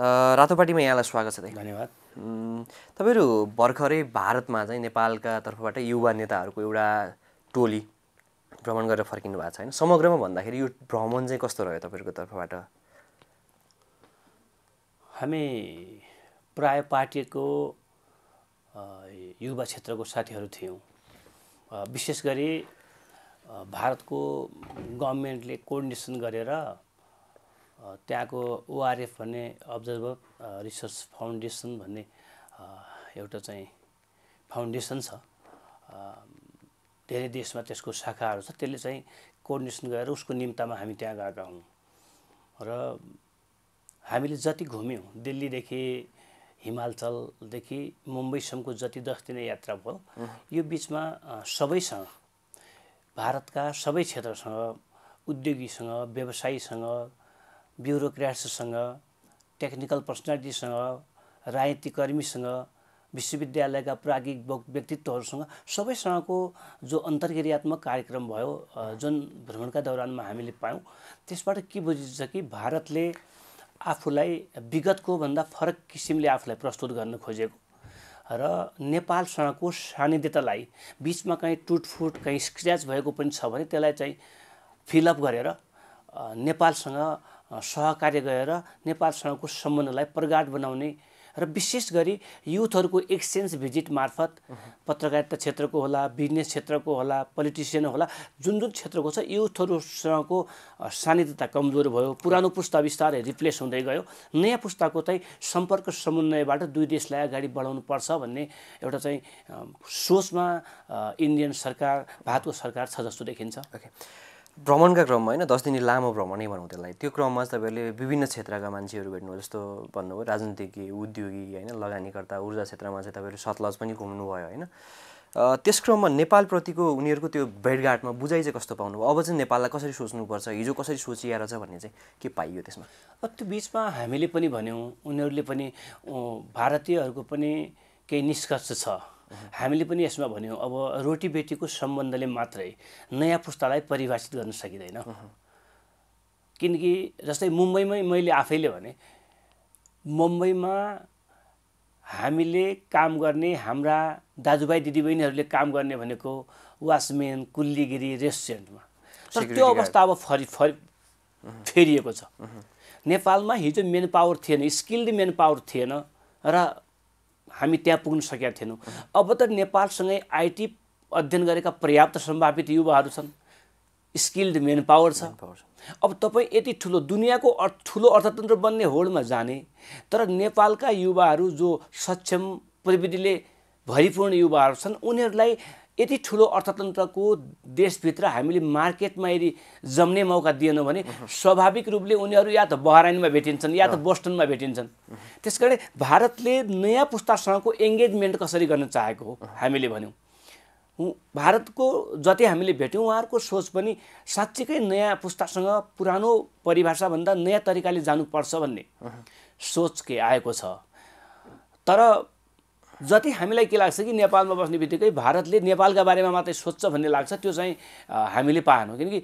रातोपाटीमा यहाँलाई स्वागत छ धन्यवाद तपाईँहरू भर्खरै भारतमा चाहिँ नेपालका तर्फबाट युवा नेताहरूको एउटा टोली भ्रमण गरेर फर्किनु भएको छ होइन समग्रमा भन्दाखेरि यो भ्रमण चाहिँ कस्तो रह्यो तपाईँहरूको तर्फबाट हामी प्राय पार्टीको युवा क्षेत्रको साथीहरू थियौँ विशेष गरी भारतको गभर्मेन्टले कोर्डिनेसन गरेर त्यहाँको ओआरएफ भन्ने अब्जर्भर रिसर्च फाउन्डेसन भन्ने एउटा चाहिँ फाउन्डेसन छ धेरै देशमा त्यसको शाखाहरू छ त्यसले चाहिँ कोर्डिनेसन गरेर उसको निम्तामा हामी त्यहाँ गएका हौँ र हामीले जति घुम्यौँ दिल्लीदेखि हिमालचलदेखि मुम्बईसम्मको जति दस दिने यात्रा भयो यो बिचमा सबैसँग भारतका सबै क्षेत्रसँग उद्योगीसँग व्यवसायीसँग ब्युरोक्रट्ससँग टेक्निकल पर्सनालिटीसँग कर्मीसँग विश्वविद्यालयका प्राज्ञिक व्यक्तित्वहरूसँग सबैसँगको जो अन्तर्क्रियात्मक कार्यक्रम भयो जुन भ्रमणका दौरानमा हामीले पायौँ त्यसबाट के बुझिन्छ कि भारतले आफूलाई विगतको भन्दा फरक किसिमले आफूलाई प्रस्तुत गर्न खोजेको र नेपालसँगको सानिध्यतालाई बिचमा कहीँ टुटफुट कहीँ स्क्र्याच भएको पनि छ भने त्यसलाई चाहिँ फिलअप गरेर नेपालसँग सहकार्य गरेर नेपालसँगको सम्बन्धलाई प्रगाढ बनाउने र विशेष गरी युथहरूको एक्सचेन्ज भिजिट मार्फत पत्रकारिता क्षेत्रको होला बिजनेस क्षेत्रको होला पोलिटिसियन होला जुन जुन क्षेत्रको छ युथहरूसँगको सानिध्यता कमजोर भयो पुरानो पुस्ता बिस्तारै रिप्लेस हुँदै गयो नयाँ पुस्ताको चाहिँ सम्पर्क समन्वयबाट दुई देशलाई अगाडि बढाउनु पर्छ भन्ने एउटा चाहिँ सोचमा इन्डियन सरकार भारतको सरकार छ जस्तो देखिन्छ भ्रमणका क्रममा होइन दस दिने लामो भ्रमणै भनौँ त्यसलाई त्यो क्रममा तपाईँहरूले विभिन्न क्षेत्रका मान्छेहरू भेट्नुभयो जस्तो भन्नुभयो राजनीतिज्ञ उद्योगी होइन लगानीकर्ता ऊर्जा क्षेत्रमा चाहिँ तपाईँहरू सतलज पनि घुम्नुभयो होइन त्यस क्रममा नेपालप्रतिको उनीहरूको त्यो भेटघाटमा बुझाइ चाहिँ कस्तो पाउनुभयो अब चाहिँ नेपाललाई कसरी सोच्नुपर्छ हिजो कसरी सोचिआएर छ भन्ने चाहिँ के पाइयो त्यसमा अब त्यो बिचमा हामीले पनि भन्यौँ उनीहरूले पनि भारतीयहरूको पनि केही निष्कर्ष छ हामीले पनि यसमा भन्यौँ अब रोटी बेटीको सम्बन्धले मात्रै नयाँ पुस्तालाई परिभाषित गर्न सकिँदैन किनकि जस्तै मुम्बईमै मैले आफैले भने मुम्बईमा हामीले काम गर्ने हाम्रा दाजुभाइ दिदीबहिनीहरूले काम गर्ने भनेको वासमेन कुल्लीगिरी रेस्टुरेन्टमा तर त्यो अवस्था अब फरि फरि फेरिएको छ नेपालमा हिजो मेन पावर थिएन स्किल्ड मेन पावर थिएन र हामी त्यहाँ पुग्न सकेका थिएनौँ अब त नेपालसँगै आइटी अध्ययन गरेका पर्याप्त सम्भावित युवाहरू छन् स्किल्ड मेन पावर छ अब तपाईँ यति ठुलो दुनियाँको अर्थ ठुलो अर्थतन्त्र बन्ने होडमा जाने तर नेपालका युवाहरू जो सक्षम प्रविधिले भरिपूर्ण युवाहरू छन् उनीहरूलाई यति ठुलो अर्थतन्त्रको देशभित्र हामीले मार्केटमा यदि जम्ने मौका दिएनौँ भने स्वाभाविक रूपले उनीहरू या त बहराइनमा भेटिन्छन् या त बोस्टनमा भेटिन्छन् त्यस कारण भारतले नयाँ पुस्तासँगको एङ्गेजमेन्ट कसरी गर्न चाहेको हो हामीले भन्यौँ भारतको जति हामीले भेट्यौँ उहाँहरूको सोच पनि साँच्चीकै नयाँ पुस्तासँग पुरानो परिभाषाभन्दा नयाँ तरिकाले जानुपर्छ भन्ने सोच के आएको छ तर जति हामीलाई के लाग्छ कि नेपालमा बस्ने बित्तिकै भारतले नेपालका बारेमा मात्रै सोच्छ भन्ने लाग्छ त्यो चाहिँ हामीले पाएनौँ किनकि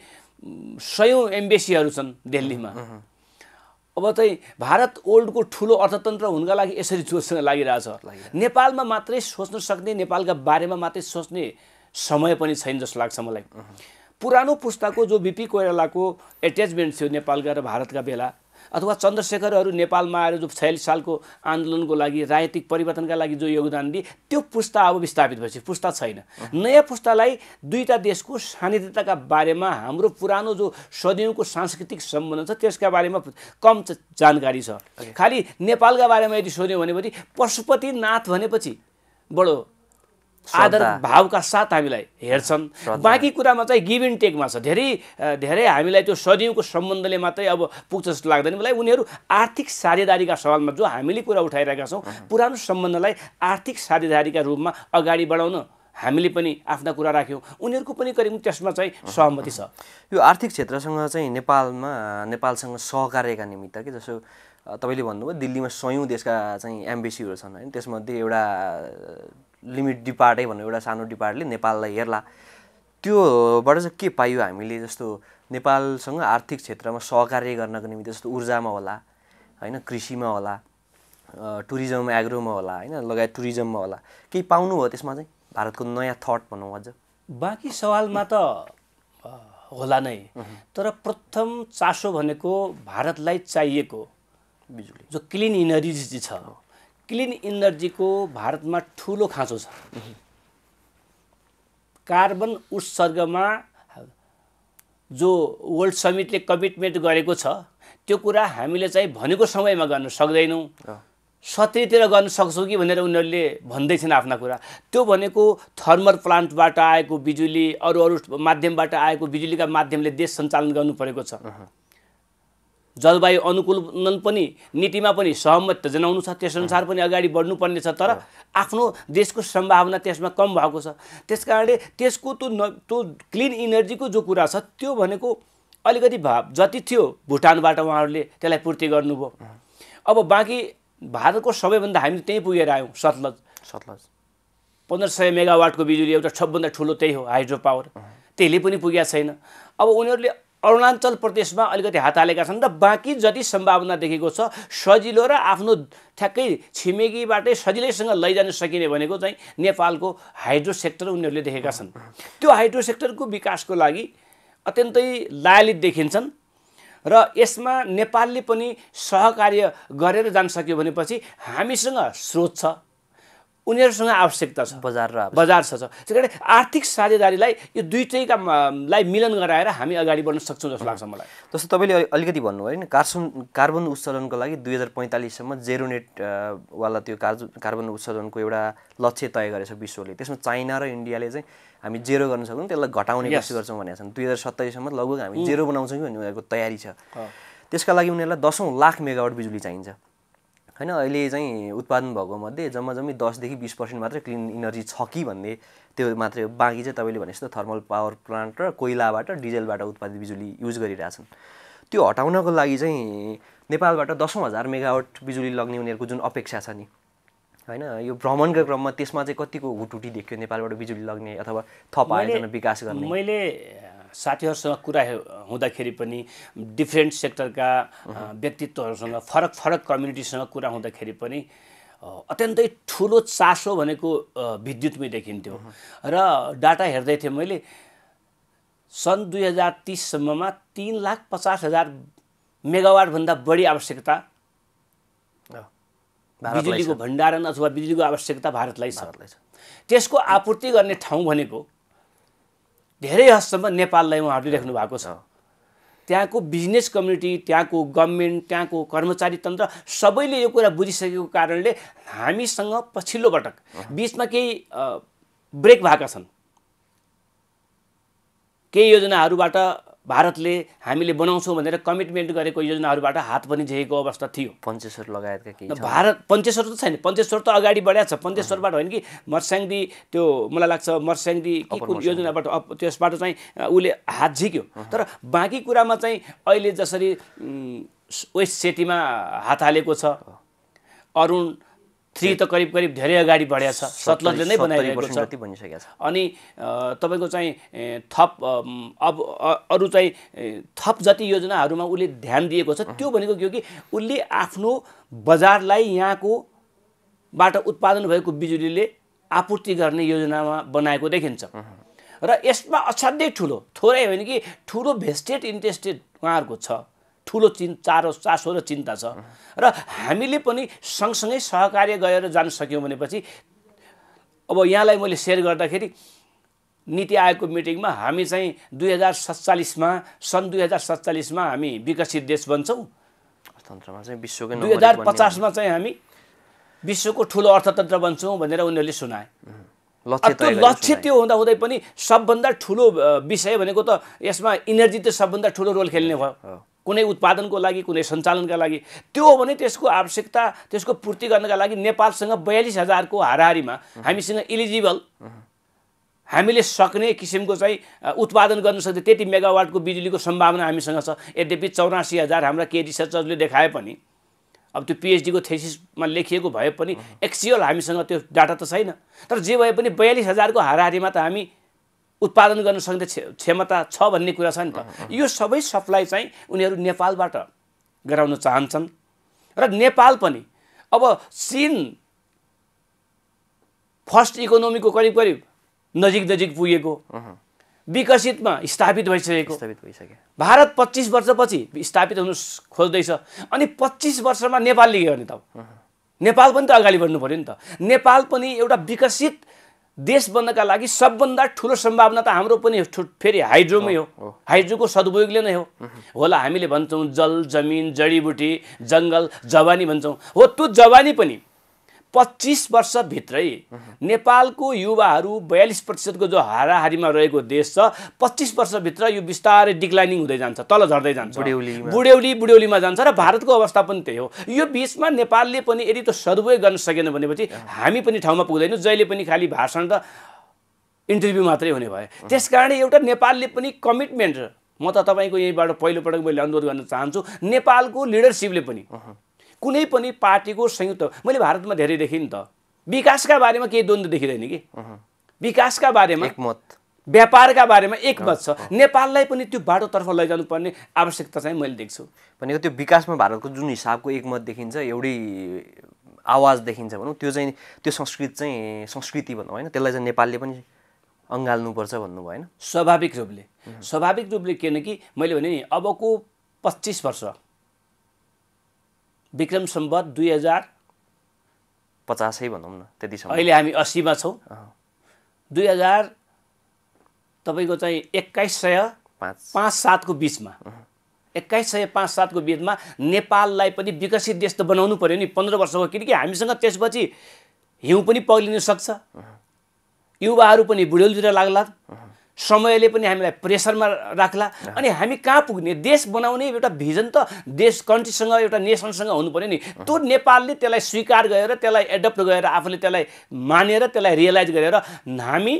सयौँ एम्बेसीहरू छन् दिल्लीमा अब चाहिँ भारत ओल्डको ठुलो अर्थतन्त्र हुनका लागि यसरी सोच्न लागिरहेछ नेपालमा मात्रै सोच्न सक्ने नेपालका बारेमा मात्रै सोच्ने समय पनि छैन जस्तो लाग्छ मलाई पुरानो पुस्ताको जो बिपी कोइरालाको एट्याचमेन्ट थियो नेपालका र भारतका बेला अथवा चन्द्रशेखरहरू नेपालमा आएर जो छयालिस सालको आन्दोलनको लागि राजनीतिक परिवर्तनका लागि जो योगदान दिए त्यो पुस्ता अब विस्थापित भएपछि पुस्ता छैन नयाँ पुस्तालाई दुईवटा देशको सानिध्यताका बारेमा हाम्रो पुरानो जो सदियौँको सांस्कृतिक सम्बन्ध छ त्यसका बारेमा कम जानकारी छ खालि नेपालका बारेमा यदि सोध्यौँ भनेपछि पशुपतिनाथ भनेपछि बडो आदर भावका साथ हामीलाई हेर्छन् बाँकी कुरामा चाहिँ गिभ एन्ड टेकमा छ धेरै धेरै हामीलाई त्यो सदिउँको सम्बन्धले मात्रै अब पुग्छ जस्तो लाग्दैन मलाई उनीहरू आर्थिक साझेदारीका सवालमा जो हामीले कुरा उठाइरहेका छौँ पुरानो सम्बन्धलाई आर्थिक साझेदारीका रूपमा अगाडि बढाउन हामीले पनि आफ्ना कुरा राख्यौँ उनीहरूको पनि करिब त्यसमा चाहिँ सहमति छ यो आर्थिक क्षेत्रसँग चाहिँ नेपालमा नेपालसँग सहकार्यका निमित्त कि जस्तो तपाईँले भन्नुभयो दिल्लीमा सयौँ देशका चाहिँ एम्बेसीहरू छन् होइन त्यसमध्ये एउटा लिमिट डिपार्टै भन्नु एउटा सानो डिपार्टले नेपाललाई हेर्ला त्योबाट चाहिँ के पाइयो हामीले जस्तो नेपालसँग आर्थिक क्षेत्रमा सहकार्य गर्नको निम्ति जस्तो ऊर्जामा होला होइन कृषिमा होला टुरिज्म एग्रोमा होला होइन लगायत टुरिज्ममा होला केही पाउनु हो त्यसमा चाहिँ भारतको नयाँ थट भनौँ अझ बाँकी सवालमा त होला नै तर प्रथम चासो भनेको भारतलाई चाहिएको बिजुली जो क्लिन इनर्जी छ क्लिन इनर्जीको भारतमा ठुलो खाँचो छ कार्बन उत्सर्गमा जो वर्ल्ड समिटले कमिटमेन्ट गरेको छ त्यो कुरा हामीले चाहिँ भनेको समयमा गर्न सक्दैनौँ सत्रीतिर गर्न सक्छौँ कि भनेर उनीहरूले भन्दैछन् आफ्ना कुरा त्यो भनेको थर्मल प्लान्टबाट आएको बिजुली अरू अरू माध्यमबाट आएको बिजुलीका माध्यमले देश सञ्चालन गर्नु परेको छ जलवायु अनुकूलन पनि नीतिमा पनि सहमत जनाउनु छ त्यसअनुसार पनि अगाडि बढ्नुपर्ने छ तर आफ्नो देशको सम्भावना त्यसमा कम भएको छ त्यस कारणले त्यसको त्यो न त्यो क्लिन इनर्जीको जो कुरा छ त्यो भनेको अलिकति भाव जति थियो भुटानबाट उहाँहरूले त्यसलाई पूर्ति गर्नुभयो अब बाँकी भारतको सबैभन्दा हामी त्यहीँ पुगेर आयौँ सतलज सतलज पन्ध्र सय मेगावाटको बिजुली एउटा सबभन्दा ठुलो त्यही हो हाइड्रो पावर त्यसले पनि पुगेको छैन अब उनीहरूले अरुणाचल प्रदेशमा अलिकति हात हालेका छन् र बाँकी जति सम्भावना देखेको छ सजिलो र आफ्नो ठ्याक्कै छिमेकीबाटै सजिलैसँग लैजान सकिने भनेको चाहिँ नेपालको हाइड्रो सेक्टर उनीहरूले देखेका छन् त्यो हाइड्रो सेक्टरको विकासको लागि अत्यन्तै लालित देखिन्छन् र यसमा नेपालले पनि सहकार्य गरेर जान सक्यो भनेपछि हामीसँग स्रोत छ उनीहरूसँग आवश्यकता छ बजार र बजार छ त्यस कारण आर्थिक साझेदारीलाई यो दुइटैका लाई मिलन गराएर हामी अगाडि बढ्न सक्छौँ जस्तो लाग्छ मलाई जस्तो तपाईँले अलिकति भन्नुभयो नि कार्सन कार्बन उत्सर्जनको लागि दुई हजार पैँतालिससम्म जेरो वाला त्यो कार्ज कार्बन उत्सर्जनको एउटा लक्ष्य तय गरेको छ विश्वले त्यसमा चाइना र इन्डियाले चाहिँ हामी जेरो गर्न सक्छौँ त्यसलाई घटाउने कोसिस गर्छौँ भनेको छन् दुई हजार सत्ताइससम्म लगभग हामी जेरो बनाउँछौँ कि भन्ने उनीहरूको तयारी छ त्यसका लागि उनीहरूलाई दसौँ लाख मेगावाट बिजुली चाहिन्छ होइन अहिले चाहिँ उत्पादन भएको मध्ये जम्मा जम्मी दसदेखि बिस पर्सेन्ट मात्रै क्लिन इनर्जी छ कि भन्ने त्यो मात्रै हो बाँकी चाहिँ तपाईँले भने जस्तो थर्मल पावर प्लान्ट र कोइलाबाट डिजेलबाट उत्पादित बिजुली युज गरिरहेछन् त्यो हटाउनको लागि चाहिँ नेपालबाट दसौँ हजार मेगावट बिजुली लग्ने उनीहरूको जुन अपेक्षा छ नि होइन यो भ्रमणको क्रममा त्यसमा चाहिँ कतिको हुटुटी देखियो नेपालबाट बिजुली लग्ने अथवा थप आयोजना विकास गर्ने मैले साथीहरूसँग कुरा हुँदाखेरि पनि डिफ्रेन्ट सेक्टरका व्यक्तित्वहरूसँग फरक फरक कम्युनिटीसँग कुरा हुँदाखेरि पनि अत्यन्तै ठुलो चासो भनेको विद्युतमै देखिन्थ्यो र डाटा हेर्दै थिएँ मैले सन् दुई हजार तिससम्ममा तिन लाख पचास हजार मेगावाटभन्दा बढी आवश्यकता बिजुलीको भण्डारण अथवा बिजुलीको आवश्यकता भारतलाई छ त्यसको आपूर्ति गर्ने ठाउँ भनेको धेरै हदसम्म नेपाललाई उहाँहरूले लेख्नु भएको छ त्यहाँको बिजनेस कम्युनिटी त्यहाँको गभर्मेन्ट त्यहाँको कर्मचारी तन्त्र सबैले यो कुरा बुझिसकेको कारणले हामीसँग पछिल्लो पटक बिचमा केही ब्रेक भएका छन् केही योजनाहरूबाट भारतले हामीले बनाउँछौँ भनेर कमिटमेन्ट गरेको योजनाहरूबाट हात पनि झेकेको अवस्था थियो पञ्चेश्वर लगायतका केही भारत पञ्चेश्वर त छैन पञ्चेश्वर त अगाडि बढाएको छ पञ्चेश्वरबाट होइन कि मर्स्याङदी त्यो मलाई लाग्छ मर्स्याङदी के कुन योजनाबाट त्यसबाट चाहिँ उसले हात झिक्यो तर बाँकी कुरामा चाहिँ अहिले जसरी वेस्ट सेटीमा हात हालेको छ अरुण थ्री त करिब करिब धेरै अगाडि बढेको छ सतलजले नै बनाइरहेको छ अनि तपाईँको चाहिँ थप अब अरू चाहिँ थप जति योजनाहरूमा उसले ध्यान दिएको छ त्यो भनेको के हो कि उसले आफ्नो बजारलाई यहाँको यहाँकोबाट उत्पादन भएको बिजुलीले आपूर्ति गर्ने योजनामा बनाएको देखिन्छ र यसमा असाध्यै ठुलो थोरै होइन कि ठुलो भेस्टेड इन्ट्रेस्टेड उहाँहरूको छ ठुलो चिन् चारो चासो र चिन्ता छ र हामीले पनि सँगसँगै सहकार्य गरेर जान सक्यौँ भनेपछि अब यहाँलाई मैले सेयर गर्दाखेरि नीति आयोगको मिटिङमा हामी चाहिँ दुई हजार सत्तालिसमा सन् दुई हजार सत्तालिसमा हामी विकसित देश बन्छौँ विश्वको दुई हजार पचासमा चाहिँ हामी विश्वको ठुलो अर्थतन्त्र बन्छौँ भनेर उनीहरूले सुनाए त्यो लक्ष्य त्यो हुँदा हुँदै पनि सबभन्दा ठुलो विषय भनेको त यसमा इनर्जी त सबभन्दा ठुलो रोल खेल्ने भयो कुनै उत्पादनको लागि कुनै सञ्चालनका लागि त्यो हो भने त्यसको आवश्यकता त्यसको पूर्ति गर्नका लागि नेपालसँग बयालिस हजारको हाराहारीमा हामीसँग इलिजिबल हामीले सक्ने किसिमको चाहिँ उत्पादन गर्न सक्ने त्यति मेगावाटको बिजुलीको सम्भावना हामीसँग छ यद्यपि चौरासी हजार हाम्रा केही रिसर्चरले देखाए पनि अब त्यो पिएचडीको थेसिसमा लेखिएको भए पनि एक्चुअल हामीसँग त्यो डाटा त छैन तर जे भए पनि बयालिस हजारको हाराहारीमा त हामी उत्पादन गर्न सक्ने क्षमता छ भन्ने कुरा छ नि त यो सबै सप्लाई चाहिँ उनीहरू नेपालबाट गराउन चाहन्छन् र नेपाल पनि अब चिन फर्स्ट इकोनोमीको करिब करिब नजिक नजिक पुगेको विकसितमा स्थापित भइसकेको भइसक्यो भारत पच्चिस वर्षपछि स्थापित हुनु खोज्दैछ अनि पच्चिस वर्षमा नेपालले के गर्ने त नेपाल पनि त अगाडि बढ्नु पऱ्यो नि त नेपाल पनि एउटा विकसित देश बन्नका लागि सबभन्दा ठुलो सम्भावना त हाम्रो पनि फेरि हाइड्रोमै हो हाइड्रोको सदुपयोगले नै हो होला हामीले भन्छौँ जल जमिन जडीबुटी जङ्गल जवानी भन्छौँ हो त्यो जवानी पनि पच्चिस वर्षभित्रै नेपालको युवाहरू बयालिस प्रतिशतको जो हाराहारीमा रहेको देश छ पच्चिस वर्षभित्र यो बिस्तारै डिक्लाइनिङ हुँदै जान्छ तल झर्दै जान्छ बुढ्यौली बुढ्यौलीमा जान्छ र भारतको अवस्था पनि त्यही हो यो बिचमा नेपालले पनि यदि त्यो सदुपयोग गर्न सकेन भनेपछि हामी पनि ठाउँमा पुग्दैनौँ जहिले पनि खालि भाषण त इन्टरभ्यू मात्रै हुने भयो त्यस एउटा नेपालले पनि कमिटमेन्ट म त तपाईँको यहीँबाट पहिलोपटक मैले अनुरोध गर्न चाहन्छु नेपालको लिडरसिपले पनि कुनै पनि पार्टीको संयुक्त मैले भारतमा धेरै देखेँ नि त विकासका बारेमा केही द्वन्द्व देखिँदैन कि विकासका बारेमा एकमत व्यापारका बारेमा एकमत छ नेपाललाई पनि त्यो बाटोतर्फ लैजानुपर्ने आवश्यकता चाहिँ मैले देख्छु भनेको त्यो विकासमा भारतको जुन हिसाबको एकमत देखिन्छ एउटै आवाज देखिन्छ भनौँ त्यो चाहिँ त्यो संस्कृत चाहिँ संस्कृति भनौँ होइन त्यसलाई चाहिँ नेपालले पनि अँगाल्नुपर्छ भन्नुभयो होइन स्वाभाविक रूपले स्वाभाविक रूपले किनकि मैले भने नि अबको पच्चिस वर्ष विक्रम सम्बत दुई हजार पचासै भनौँ न त्यतिसम्म अहिले हामी असीमा छौँ दुई हजार तपाईँको चाहिँ एक्काइस सय पाँच पाँच सातको बिचमा एक्काइस सय पाँच सातको बिचमा नेपाललाई पनि विकसित देश त बनाउनु पऱ्यो नि पन्ध्र वर्षको किनकि हामीसँग त्यसपछि हिउँ पनि पग्लिन सक्छ युवाहरू पनि बुढ्यौलतिर लाग्ला समयले पनि हामीलाई प्रेसरमा राख्ला अनि हामी कहाँ पुग्ने देश बनाउने एउटा भिजन त देश कन्ट्रीसँग एउटा नेसनसँग हुनु पऱ्यो नि त्यो नेपालले त्यसलाई स्वीकार गरेर त्यसलाई एडप्ट गरेर आफूले त्यसलाई मानेर त्यसलाई रियलाइज गरेर हामी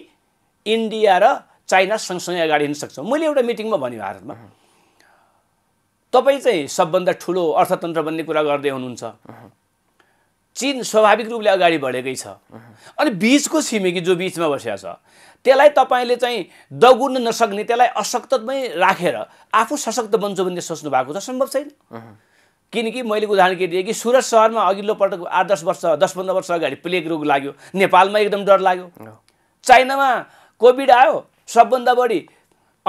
इन्डिया र चाइना सँगसँगै अगाडि हिँड्न सक्छौँ मैले एउटा मिटिङमा भने भारतमा तपाईँ चाहिँ सबभन्दा ठुलो अर्थतन्त्र भन्ने कुरा गर्दै हुनुहुन्छ चिन स्वाभाविक रूपले अगाडि बढेकै छ अनि बिचको छिमेकी जो बिचमा बसेको छ त्यसलाई तपाईँले चाहिँ दगुर्न नसक्ने त्यसलाई अशक्तमै राखेर आफू सशक्त बन्छु भन्ने सोच्नु भएको त सम्भव छैन किनकि मैले उदाहरण के दिएँ कि सुरत सहरमा अघिल्लो पटक आठ दस वर्ष दस पन्ध्र वर्ष अगाडि प्लेग रोग लाग्यो नेपालमा एकदम डर लाग्यो चाइनामा कोभिड आयो सबभन्दा बढी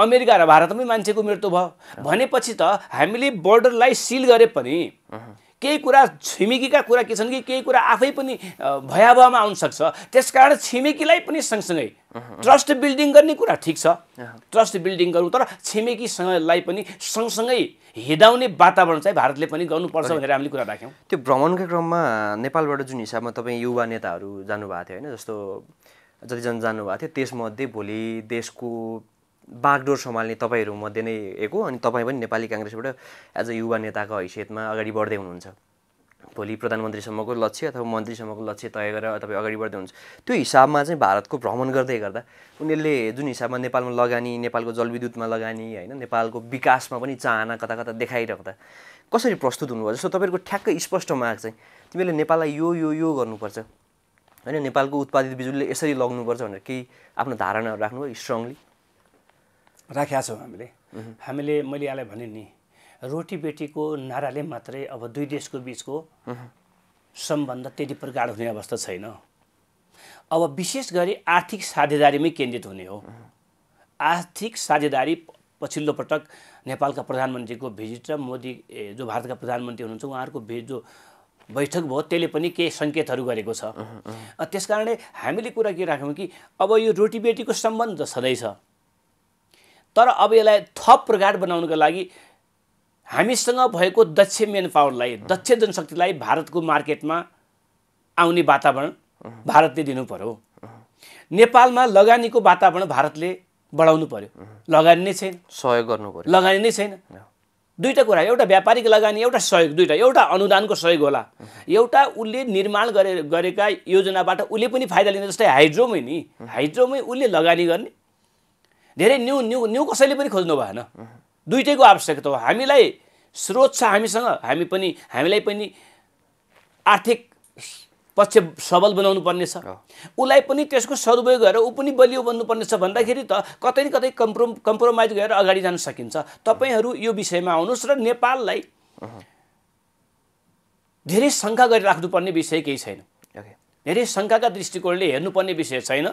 अमेरिका र भारतमै मान्छेको मृत्यु भयो भनेपछि त हामीले बोर्डरलाई सिल गरे पनि केही कुरा छिमेकीका कुरा के छन् कि केही कुरा आफै पनि भयावहमा आउनसक्छ त्यस कारण छिमेकीलाई पनि सँगसँगै ट्रस्ट बिल्डिङ गर्ने कुरा ठिक छ ट्रस्ट बिल्डिङ गरौँ तर छिमेकीसँगलाई पनि सँगसँगै हिँडाउने वातावरण चाहिँ भारतले पनि गर्नुपर्छ भनेर हामीले कुरा राख्यौँ त्यो भ्रमणकै क्रममा नेपालबाट जुन हिसाबमा तपाईँ युवा नेताहरू जानुभएको थियो होइन जस्तो जतिजना जानुभएको थियो त्यसमध्ये भोलि देशको बागडोर सम्हाल्ने तपाईँहरूमध्ये नै एक हो अनि तपाईँ पनि नेपाली काङ्ग्रेसबाट एज अ युवा नेताको हैसियतमा अगाडि बढ्दै हुनुहुन्छ भोलि प्रधानमन्त्रीसम्मको लक्ष्य अथवा मन्त्रीसम्मको लक्ष्य तय गरेर तपाईँ अगाडि बढ्दै हुनुहुन्छ त्यो हिसाबमा चाहिँ भारतको भ्रमण गर्दै गर्दा उनीहरूले जुन हिसाबमा नेपालमा लगानी नेपालको जलविद्युतमा लगानी होइन नेपालको विकासमा पनि चाहना कता कता देखाइरहँदा कसरी प्रस्तुत हुनुभयो जस्तो तपाईँहरूको ठ्याक्कै स्पष्ट माग चाहिँ तिमीहरूले नेपाललाई यो यो यो गर्नुपर्छ होइन नेपालको उत्पादित बिजुलीले यसरी लग्नुपर्छ भनेर केही आफ्नो धारणाहरू राख्नुभयो स्ट्रङली राखेका छौँ हामीले हामीले मैले यहाँलाई भने नि रोटी बेटीको नाराले मात्रै अब दुई देशको बिचको सम्बन्ध त्यति प्रगाड हुने अवस्था छैन अब विशेष गरी आर्थिक साझेदारीमै केन्द्रित हुने हो आर्थिक साझेदारी पछिल्लो पटक नेपालका प्रधानमन्त्रीको भिजिट र मोदी जो भारतका प्रधानमन्त्री हुनुहुन्छ उहाँहरूको भिजिट जो बैठक भयो त्यसले पनि केही सङ्केतहरू गरेको छ त्यस कारणले हामीले कुरा के राख्यौँ कि अब यो रोटी बेटीको सम्बन्ध सधैँ छ तर अब यसलाई थप प्रगाड बनाउनको लागि हामीसँग भएको दक्ष मेन पावरलाई दक्ष जनशक्तिलाई भारतको मार्केटमा आउने वातावरण भारतले दिनु पर्यो नेपालमा लगानीको वातावरण भारतले बढाउनु पर्यो लगानी नै छैन सहयोग गर्नु पर्यो लगानी नै छैन दुईवटा कुरा एउटा व्यापारिक लगानी एउटा सहयोग दुईवटा एउटा अनुदानको सहयोग होला एउटा उसले निर्माण गरे गरेका योजनाबाट उसले पनि फाइदा लिने जस्तै हाइड्रोमै नि हाइड्रोमै उसले लगानी गर्ने धेरै न्यू न्यू न्यु कसैले पनि खोज्नु भएन दुइटैको आवश्यकता हो हामीलाई स्रोत छ हामीसँग हामी पनि हामीलाई पनि आर्थिक पक्ष सबल बनाउनु पर्नेछ उसलाई पनि त्यसको सदुपयोग गरेर ऊ पनि बलियो बन्नुपर्नेछ भन्दाखेरि त कतै न कतै कम्प्रोम कम्प्रोमाइज गरेर अगाडि जान सकिन्छ तपाईँहरू यो विषयमा आउनुहोस् र नेपाललाई धेरै शङ्का गरिराख्नुपर्ने विषय केही छैन धेरै शङ्काका दृष्टिकोणले हेर्नुपर्ने विषय छैन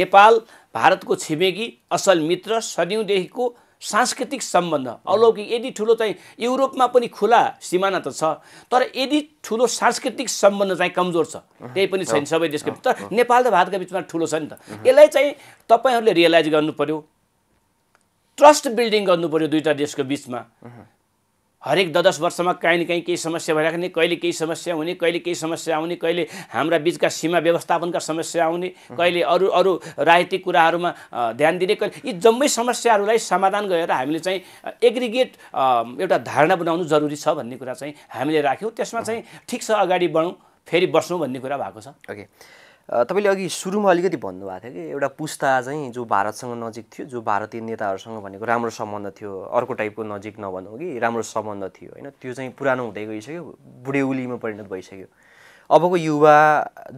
नेपाल भारतको छिमेकी असल मित्र सदिउँदेखिको सांस्कृतिक सम्बन्ध अलौकिक यदि ठुलो चाहिँ युरोपमा पनि खुला सिमाना त छ तर यदि ठुलो सांस्कृतिक सम्बन्ध चाहिँ कमजोर छ त्यही पनि छैन सबै देशको तर नेपाल र भारतको बिचमा ठुलो छ नि त यसलाई चाहिँ तपाईँहरूले रियलाइज गर्नु पऱ्यो ट्रस्ट बिल्डिङ गर्नु दुईवटा देशको बिचमा हरेक दस वर्षमा काहीँ न काहीँ केही समस्या भइराख्ने कहिले केही समस्या हुने कहिले केही समस्या आउने कहिले हाम्रा बिचका सीमा व्यवस्थापनका समस्या आउने कहिले अरू अरू राजनीतिक कुराहरूमा ध्यान दिने कहिले यी जम्मै समस्याहरूलाई समाधान गरेर हामीले चाहिँ एग्रिगेट एउटा धारणा बनाउनु जरुरी छ भन्ने कुरा चाहिँ हामीले राख्यौँ त्यसमा चाहिँ ठिक छ अगाडि बढौँ फेरि बस्नु भन्ने कुरा भएको छ ओके तपाईँले अघि सुरुमा अलिकति भन्नुभएको थियो कि एउटा पुस्ता चाहिँ जो भारतसँग नजिक थियो जो भारतीय नेताहरूसँग भनेको राम्रो सम्बन्ध थियो अर्को टाइपको नजिक नभनौँ कि राम्रो सम्बन्ध थियो होइन त्यो चाहिँ पुरानो हुँदै गइसक्यो बुढेउलीमा परिणत भइसक्यो अबको युवा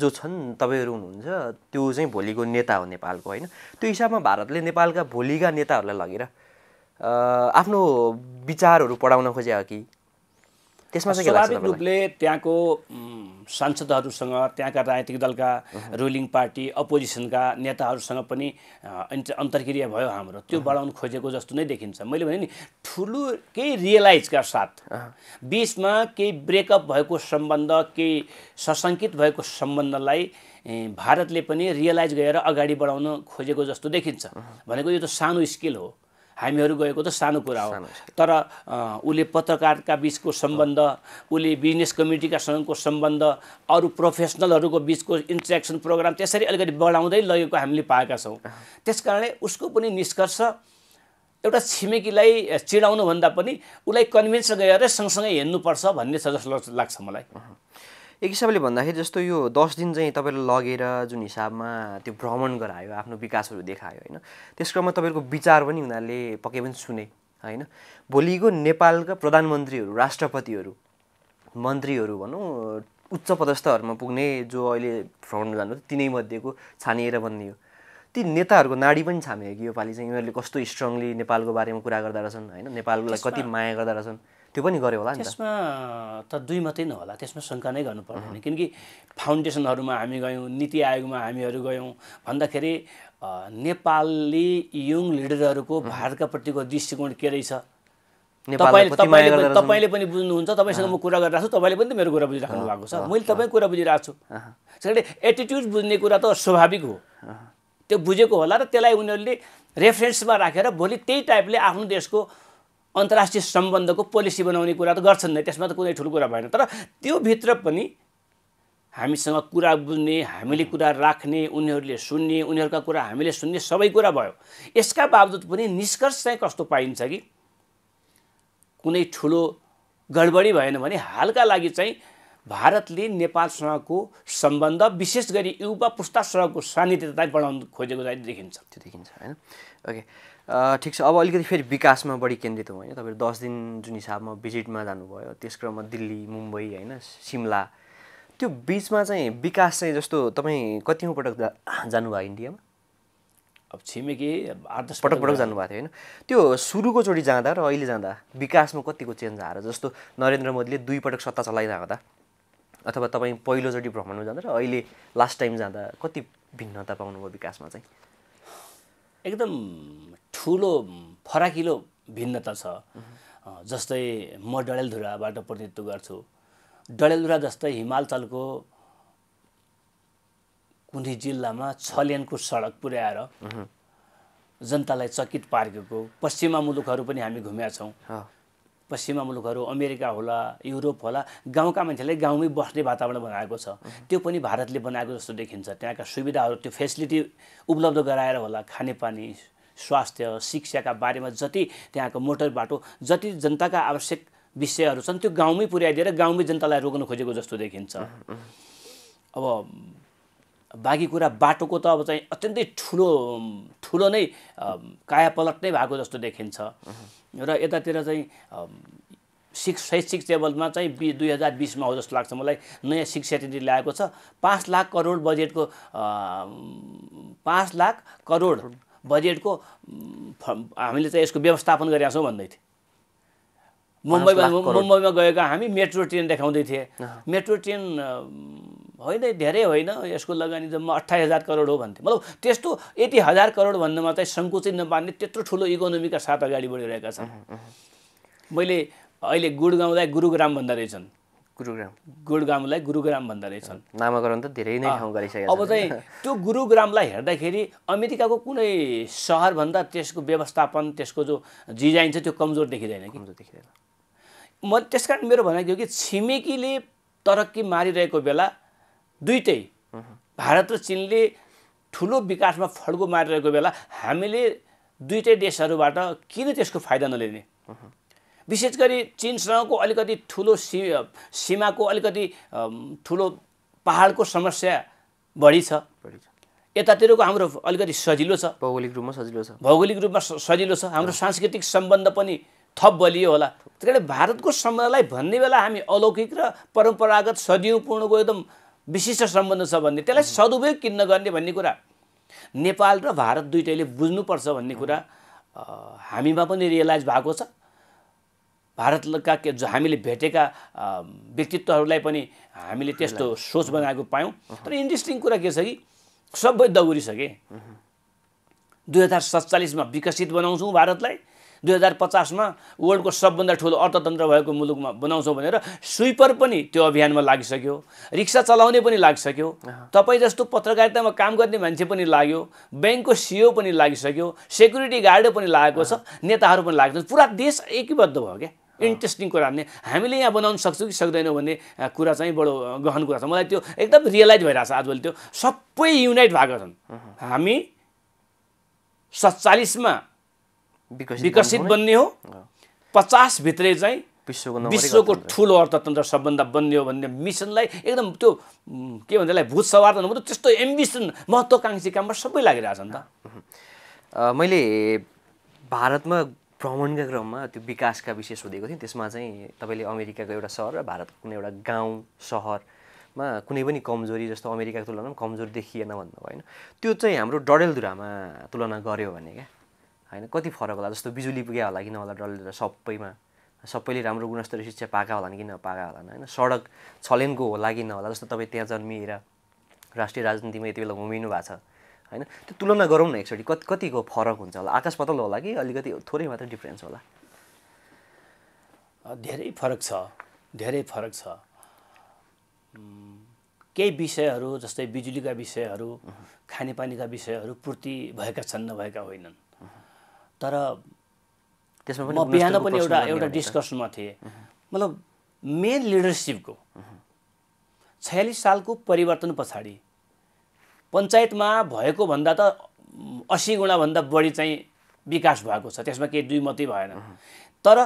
जो छन् तपाईँहरू हुनुहुन्छ त्यो चाहिँ भोलिको नेता हो नेपालको होइन त्यो हिसाबमा भारतले नेपालका भोलिका नेताहरूलाई लगेर आफ्नो विचारहरू पढाउन खोजे हो कि त्यसमा स्वाभाविक रूपले त्यहाँको सांसदहरूसँग त्यहाँका राजनीतिक दलका रुलिङ पार्टी अपोजिसनका नेताहरूसँग पनि अन्तर्क्रिया भयो हाम्रो त्यो बढाउन खोजेको जस्तो नै देखिन्छ मैले भने नि ठुलो केही रियलाइजका साथ बिचमा केही ब्रेकअप भएको सम्बन्ध केही सशङ्कित भएको सम्बन्धलाई भारतले पनि रियलाइज गरेर अगाडि बढाउन खोजेको जस्तो देखिन्छ भनेको यो त सानो स्किल हो हामीहरू गएको त सानो कुरा हो तर उसले पत्रकारका बिचको सम्बन्ध उसले बिजनेस कम्युनिटीका सँगको सम्बन्ध अरू प्रोफेसनलहरूको बिचको इन्ट्रेक्सन प्रोग्राम त्यसरी अलिकति बढाउँदै लगेको हामीले पाएका छौँ त्यस कारणले उसको पनि निष्कर्ष एउटा छिमेकीलाई चिडाउनुभन्दा पनि उसलाई कन्भिन्स गरेर सँगसँगै हेर्नुपर्छ भन्ने छ जस्तो लाग्छ मलाई एक हिसाबले भन्दाखेरि जस्तो यो दस दिन चाहिँ तपाईँले लगेर जुन हिसाबमा त्यो भ्रमण गरायो आफ्नो विकासहरू देखायो होइन त्यस क्रममा तपाईँहरूको विचार पनि उनीहरूले पक्कै पनि सुने होइन भोलिको नेपालका प्रधानमन्त्रीहरू राष्ट्रपतिहरू मन्त्रीहरू भनौँ उच्च पदस्थहरूमा पुग्ने जो अहिले भ्रमण जानु तिनै मध्येको छानिएर हो ती नेताहरूको नाडी पनि छाम्यो कि योपालि चाहिँ उनीहरूले कस्तो स्ट्रङली नेपालको बारेमा कुरा गर्दा रहेछन् होइन नेपाललाई कति माया गर्दा रहेछन् त्यो पनि गऱ्यो होला त्यसमा त दुई मात्रै नहोला त्यसमा शङ्का नै गर्नु पर्दैन किनकि फाउन्डेसनहरूमा हामी गयौँ नीति आयोगमा हामीहरू गयौँ भन्दाखेरि नेपाली यङ लिडरहरूको भारतका प्रतिको दृष्टिकोण के रहेछ तपाईँले पनि बुझ्नुहुन्छ तपाईँसँग म कुरा गरिरहेको छु तपाईँले पनि त मेरो कुरा बुझिराख्नु भएको छ मैले तपाईँ कुरा बुझिरहेको छु त्यसरी एटिट्युड बुझ्ने कुरा त स्वाभाविक हो त्यो बुझेको होला र त्यसलाई उनीहरूले रेफरेन्समा राखेर भोलि त्यही टाइपले आफ्नो देशको अन्तर्राष्ट्रिय सम्बन्धको पोलिसी बनाउने कुरा त गर्छन् नै त्यसमा त कुनै ठुलो कुरा भएन तर त्योभित्र पनि हामीसँग कुरा बुझ्ने हामीले कुरा राख्ने उनीहरूले सुन्ने उनीहरूका कुरा हामीले सुन्ने सबै कुरा भयो यसका बावजुद पनि निष्कर्ष चाहिँ कस्तो पाइन्छ कि कुनै ठुलो गडबडी भएन भने हालका लागि चाहिँ भारतले नेपालसँगको सम्बन्ध विशेष गरी युवा पुस्तासँगको सानिध्यता बढाउनु खोजेको चाहिँ देखिन्छ त्यो देखिन्छ होइन ओके ठिक छ अब अलिकति फेरि विकासमा बढी केन्द्रित हो होइन तपाईँ दस दिन जुन हिसाबमा भिजिटमा जानुभयो त्यस क्रममा दिल्ली मुम्बई होइन सिमला त्यो बिचमा चाहिँ विकास चाहिँ जस्तो तपाईँ कतिौँ पटक जानुभयो इन्डियामा अब छिमेकी आठ दस पटक पटक जानुभएको थियो होइन त्यो सुरुको सुरुकोचोटि जाँदा र अहिले जाँदा विकासमा कतिको चेन्ज आएर जस्तो नरेन्द्र मोदीले दुई पटक सत्ता चलाइरहँदा अथवा तपाईँ पहिलोचोटि भ्रमणमा जाँदा र अहिले लास्ट टाइम जाँदा कति भिन्नता पाउनुभयो विकासमा चाहिँ एकदम ठुलो फराकिलो भिन्नता छ जस्तै म डडेलधुराबाट प्रतिनिधित्व गर्छु डडेलधुरा जस्तै हिमालचलको कुन्दी जिल्लामा छ सडक पुर्याएर जनतालाई चकित पारेको पश्चिमा मुलुकहरू पनि हामी घुमेका छौँ पश्चिमा मुलुकहरू अमेरिका होला युरोप होला गाउँका मान्छेले गाउँमै बस्ने वातावरण बनाएको छ त्यो पनि भारतले बनाएको जस्तो देखिन्छ त्यहाँका सुविधाहरू त्यो फेसिलिटी उपलब्ध गराएर होला खानेपानी स्वास्थ्य शिक्षाका बारेमा जति त्यहाँको मोटर बाटो जति जनताका आवश्यक विषयहरू छन् त्यो गाउँमै पुर्याइदिएर गाउँमै जनतालाई रोक्न खोजेको जस्तो देखिन्छ अब बाँकी कुरा बाटोको त अब चाहिँ अत्यन्तै ठुलो ठुलो नै कायापलट नै भएको जस्तो देखिन्छ र यतातिर चाहिँ शिक्ष शैक्षिक टेबलमा चाहिँ बि दुई हजार बिसमा हो जस्तो लाग्छ मलाई नयाँ शिक्षा नीति ल्याएको छ पाँच लाख करोड बजेटको पाँच लाख करोड बजेटको हामीले चाहिँ यसको व्यवस्थापन गरेका छौँ भन्दै थिएँ मुम्बईमा मुम्बईमा गएका हामी मेट्रो ट्रेन देखाउँदै थिएँ मेट्रो ट्रेन होइन धेरै होइन यसको लगानी जम्मा अठाइस हजार करोड हो भन्थे मतलब त्यस्तो यति हजार करोड भन्नुमा चाहिँ सङ्कुचित नपार्ने त्यत्रो ठुलो इकोनोमीका साथ अगाडि बढिरहेका छन् मैले अहिले गुडगाउँलाई गुरुग्राम भन्दा रहेछन् गुरुग्राम गुडगाउँलाई गुरुग्राम भन्दा रहेछन् नामाकरण त धेरै नै ठाउँ गरिसकेको अब चाहिँ त्यो गुरुग्रामलाई हेर्दाखेरि अमेरिकाको कुनै सहरभन्दा त्यसको व्यवस्थापन त्यसको जो डिजाइन छ त्यो कमजोर देखिँदैन कि देखिँदैन म त्यस कारण मेरो भनाइ थियो कि छिमेकीले तरक्की मारिरहेको बेला दुइटै भारत र चिनले ठुलो विकासमा फड्को मारिरहेको बेला हामीले दुइटै देशहरूबाट किन त्यसको फाइदा नलिने विशेष गरी चिनसँगको अलिकति ठुलो सि सीमाको अलिकति ठुलो पहाडको समस्या बढी छ यतातिरको हाम्रो अलिकति सजिलो छ भौगोलिक रूपमा सजिलो छ भौगोलिक रूपमा सजिलो छ हाम्रो सांस्कृतिक सम्बन्ध पनि थप बलियो होला त्यस कारण भारतको सम्बन्धलाई भन्ने बेला हामी अलौकिक र परम्परागत सदिउपूर्णको एकदम विशिष्ट सम्बन्ध छ भन्ने त्यसलाई सदुपयोग किन्न गर्ने भन्ने कुरा नेपाल र भारत दुइटैले बुझ्नुपर्छ भन्ने कुरा हामीमा पनि रियलाइज भएको छ भारतका के जो हामीले भेटेका व्यक्तित्वहरूलाई पनि हामीले त्यस्तो सोच बनाएको पायौँ तर इन्ट्रेस्टिङ कुरा के छ कि सबै दगुरिसके दुई हजार सत्तालिसमा विकसित बनाउँछौँ भारतलाई दुई हजार पचासमा वर्ल्डको सबभन्दा ठुलो अर्थतन्त्र भएको मुलुकमा बनाउँछौँ भनेर स्विपर पनि त्यो अभियानमा लागिसक्यो रिक्सा चलाउने पनि लागिसक्यो तपाईँ जस्तो पत्रकारितामा काम गर्ने मान्छे पनि लाग्यो ब्याङ्कको सिओ पनि लागिसक्यो सेक्युरिटी गार्ड पनि लागेको छ नेताहरू पनि लागेको छ पुरा देश एकीबद्ध भयो क्या इन्ट्रेस्टिङ कुरा हामीले हामीले यहाँ बनाउन सक्छौँ कि सक्दैनौँ भन्ने कुरा चाहिँ बडो गहन कुरा छ मलाई त्यो एकदम रियलाइज भइरहेको छ आजभोलि त्यो सबै युनाइट भएको छन् हामी सत्तालिसमा विकसित बन्ने हो पचासभित्रै चाहिँ विश्वको विश्वको ठुलो अर्थतन्त्र सबभन्दा बन्ने हो भन्ने मिसनलाई एकदम त्यो के भन्छ भूत सवार त त्यस्तो एम्बिसन महत्त्वकाङ्क्षी काममा सबै लागिरहेछ नि त मैले भारतमा भ्रमणका क्रममा त्यो विकासका विषय सोधेको थिएँ त्यसमा चाहिँ तपाईँले अमेरिकाको एउटा सहर र भारतको कुनै एउटा गाउँ सहरमा कुनै पनि कमजोरी जस्तो अमेरिकाको तुलनामा कमजोर देखिएन भन्नुभयो होइन त्यो चाहिँ हाम्रो डडेलधुरामा तुलना गऱ्यो भने क्या होइन कति फरक होला जस्तो बिजुली पुग्यो होला कि होला डल्लेर सबैमा सबैले राम्रो गुणस्तरीय शिक्षा पाएका होला कि नपाएका होला होइन सडक छलेनको होला कि होला जस्तो तपाईँ त्यहाँ जन्मिएर राष्ट्रिय राजनीतिमा यति बेला घुमिनु भएको छ होइन त्यो तुलना गरौँ न एकचोटि कति कतिको फरक हुन्छ होला आकाश पतल होला कि अलिकति थोरै मात्र डिफ्रेन्स होला धेरै फरक छ धेरै फरक छ केही विषयहरू जस्तै बिजुलीका विषयहरू खानेपानीका विषयहरू पूर्ति भएका छन् नभएका होइनन् तर त्यसमा पनि म बिहान पनि एउटा एउटा डिस्कसनमा थिएँ मतलब मेन लिडरसिपको छयालिस सालको परिवर्तन पछाडि पञ्चायतमा भएको भन्दा त असी गुणाभन्दा बढी चाहिँ विकास भएको छ त्यसमा केही दुई मात्रै भएन तर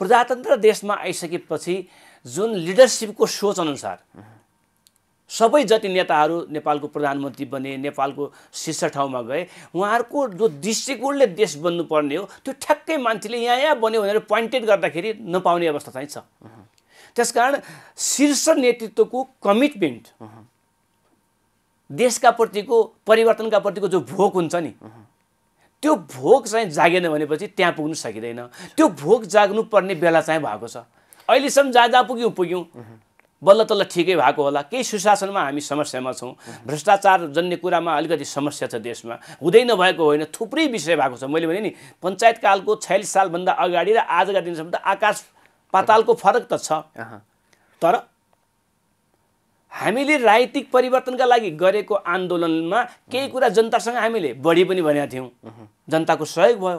प्रजातन्त्र देशमा आइसकेपछि जुन लिडरसिपको सोच अनुसार सबै जति नेताहरू नेपालको प्रधानमन्त्री बने नेपालको शीर्ष ठाउँमा गए उहाँहरूको जो दृष्टिकोणले देश बन्नुपर्ने हो त्यो ठ्याक्कै मान्छेले यहाँ यहाँ बन्यो भनेर पोइन्टेड गर्दाखेरि नपाउने अवस्था चाहिँ छ त्यसकारण शीर्ष नेतृत्वको कमिटमेन्ट देशका प्रतिको परिवर्तनका प्रतिको जो भोक हुन्छ नि त्यो भोक चाहिँ जागेन भनेपछि त्यहाँ पुग्नु सकिँदैन त्यो भोक जाग्नुपर्ने बेला चाहिँ भएको छ अहिलेसम्म जहाँ जहाँ पुग्यौँ पुग्यौँ बल्ल तल्ल ठिकै भएको होला केही सुशासनमा हामी समस्यामा छौँ भ्रष्टाचार जन्ने कुरामा अलिकति समस्या छ देशमा हुँदै नभएको होइन थुप्रै विषय भएको छ मैले भने नि पञ्चायतकालको छयालिस सालभन्दा अगाडि र आजका दिनसम्म त आकाश पातालको फरक त छ तर हामीले राजनीतिक परिवर्तनका लागि गरेको आन्दोलनमा केही कुरा जनतासँग हामीले बढी पनि भनेका थियौँ जनताको सहयोग भयो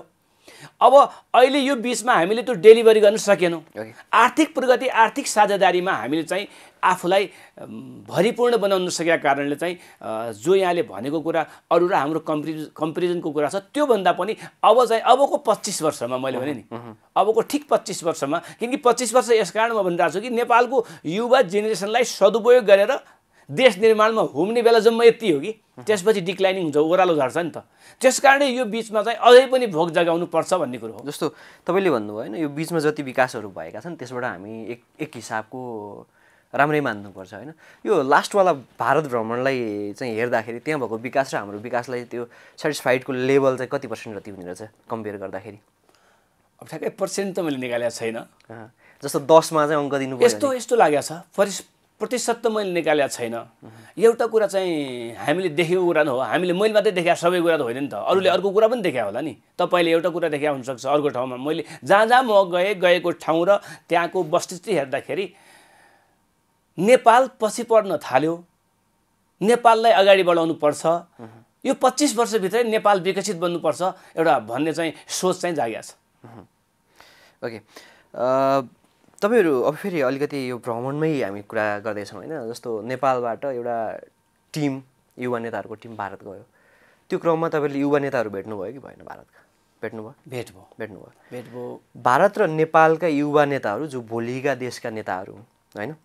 अब अहिले यो बिचमा हामीले त्यो डेलिभरी गर्न सकेनौँ आर्थिक प्रगति आर्थिक साझेदारीमा हामीले चाहिँ आफूलाई भरिपूर्ण बनाउन सकेका कारणले चाहिँ जो यहाँले भनेको कुरा अरू र हाम्रो कम्पेरिजन कम्पेरिजनको कुरा छ त्योभन्दा पनि अब चाहिँ अबको पच्चिस वर्षमा मैले भने नि अबको ठिक पच्चिस वर्षमा किनकि पच्चिस वर्ष यस कारण म भनिरहेको छु कि नेपालको युवा जेनेरेसनलाई सदुपयोग गरेर देश निर्माणमा हुम्ने बेला जम्म यति हो कि त्यसपछि डिक्लाइनिङ हुन्छ ओह्रालो झर्छ नि त त्यस कारणले यो बिचमा चाहिँ अझै पनि भोग जगाउनु पर्छ भन्ने कुरो हो जस्तो तपाईँले भन्नुभयो होइन यो बिचमा जति विकासहरू भएका छन् त्यसबाट हामी एक एक हिसाबको राम्रै मान्नुपर्छ होइन यो लास्टवाला भारत भ्रमणलाई चाहिँ हेर्दाखेरि त्यहाँ भएको विकास र हाम्रो विकासलाई त्यो सेटिस्फाइडको लेभल चाहिँ कति पर्सेन्ट जति हुने रहेछ कम्पेयर गर्दाखेरि अब ठ्याक्कै पर्सेन्ट त मैले निकालेको छैन जस्तो दसमा चाहिँ अङ्क दिनु यस्तो यस्तो लागेको छ प्रतिशत त मैले निकालेको छैन एउटा कुरा चाहिँ हामीले देखेको कुरा हो हामीले मैले मात्रै देखाएको सबै कुरा त होइन नि त अरूले अर्को कुरा पनि देखाएको होला नि तपाईँले एउटा कुरा देखाएको हुनसक्छ अर्को ठाउँमा मैले जहाँ जहाँ म गएँ गएको ठाउँ र त्यहाँको वस्तुस्थिति हेर्दाखेरि नेपाल पछि पर्न थाल्यो नेपाललाई अगाडि बढाउनु पर्छ यो पच्चिस वर्षभित्रै नेपाल विकसित बन्नुपर्छ एउटा भन्ने चाहिँ सोच चाहिँ जागेको छ ओके तपाईँहरू अब फेरि अलिकति यो भ्रमणमै हामी कुरा गर्दैछौँ होइन जस्तो नेपालबाट एउटा टिम युवा नेताहरूको टिम भारत गयो त्यो क्रममा तपाईँले युवा नेताहरू भेट्नुभयो कि भएन भारतका भेट्नुभयो भेट भयो भेट्नुभयो भेट भयो भारत र नेपालका युवा नेताहरू जो भोलिका देशका नेताहरू हुन् होइन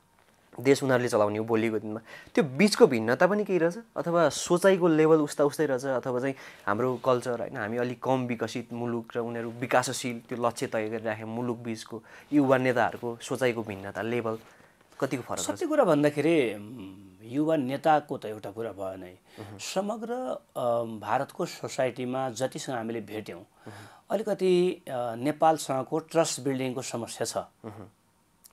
देश उनीहरूले चलाउने हो भोलिको दिनमा त्यो बिचको भिन्नता पनि केही रहेछ अथवा सोचाइको लेभल उस्ता उस्तै रहेछ अथवा चाहिँ हाम्रो कल्चर होइन हामी अलिक कम विकसित मुलुक र उनीहरू विकासशील त्यो लक्ष्य तय गरिराखेको मुलुक बिचको युवा नेताहरूको सोचाइको भिन्नता लेभल कतिको फरक सबै कुरा भन्दाखेरि युवा नेताको त एउटा कुरा भयो नै समग्र भारतको सोसाइटीमा जतिसँग हामीले भेट्यौँ अलिकति नेपालसँगको ट्रस्ट बिल्डिङको समस्या छ